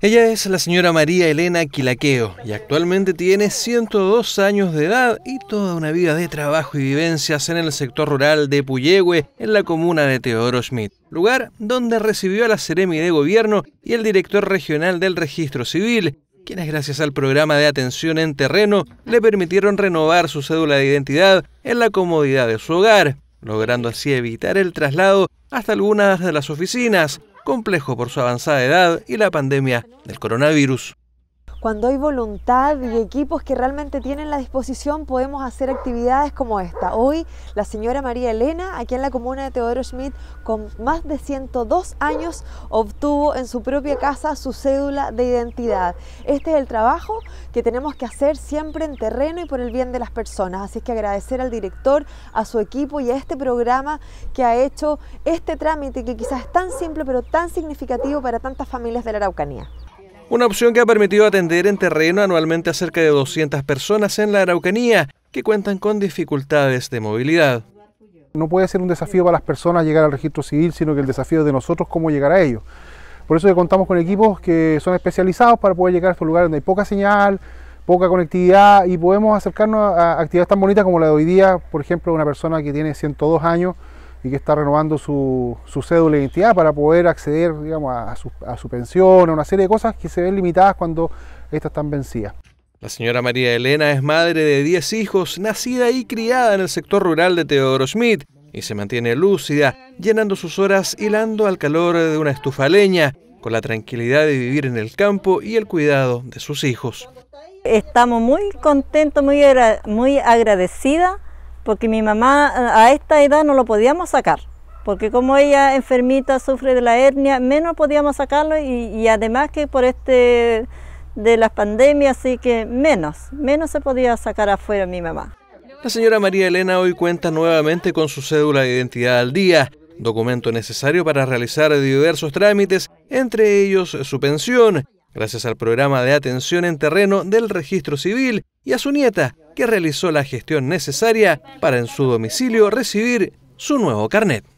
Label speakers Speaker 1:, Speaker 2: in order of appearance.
Speaker 1: Ella es la señora María Elena Quilaqueo y actualmente tiene 102 años de edad y toda una vida de trabajo y vivencias en el sector rural de Puyehue, en la comuna de Teodoro Schmidt, lugar donde recibió a la Ceremi de Gobierno y el director regional del Registro Civil, quienes gracias al programa de atención en terreno le permitieron renovar su cédula de identidad en la comodidad de su hogar, logrando así evitar el traslado hasta algunas de las oficinas complejo por su avanzada edad y la pandemia del coronavirus.
Speaker 2: Cuando hay voluntad y equipos que realmente tienen la disposición, podemos hacer actividades como esta. Hoy la señora María Elena, aquí en la comuna de Teodoro Schmidt, con más de 102 años, obtuvo en su propia casa su cédula de identidad. Este es el trabajo que tenemos que hacer siempre en terreno y por el bien de las personas. Así que agradecer al director, a su equipo y a este programa que ha hecho este trámite que quizás es tan simple pero tan significativo para tantas familias de la Araucanía.
Speaker 1: Una opción que ha permitido atender en terreno anualmente a cerca de 200 personas en la Araucanía que cuentan con dificultades de movilidad.
Speaker 3: No puede ser un desafío para las personas llegar al registro civil, sino que el desafío es de nosotros cómo llegar a ellos. Por eso que contamos con equipos que son especializados para poder llegar a estos lugares donde hay poca señal, poca conectividad y podemos acercarnos a actividades tan bonitas como la de hoy día, por ejemplo, una persona que tiene 102 años y que está renovando su, cédula de identidad para poder acceder digamos, a, su, a su pensión, a una serie de cosas que se ven limitadas cuando estas están vencidas.
Speaker 1: La señora María Elena es madre de 10 hijos, nacida y criada en el sector rural de Teodoro Schmidt, y se mantiene lúcida, llenando sus horas hilando al calor de una estufaleña, con la tranquilidad de vivir en el campo y el cuidado de sus hijos.
Speaker 4: Estamos muy contentos, muy, muy agradecidas porque mi mamá eh, a esta edad no lo podíamos sacar, porque como ella enfermita sufre de la hernia, menos podíamos sacarlo y, y además que por este de las pandemias, así que menos, menos se podía sacar afuera mi mamá.
Speaker 1: La señora María Elena hoy cuenta nuevamente con su cédula de identidad al día, documento necesario para realizar diversos trámites, entre ellos su pensión, gracias al programa de atención en terreno del registro civil y a su nieta, que realizó la gestión necesaria para en su domicilio recibir su nuevo carnet.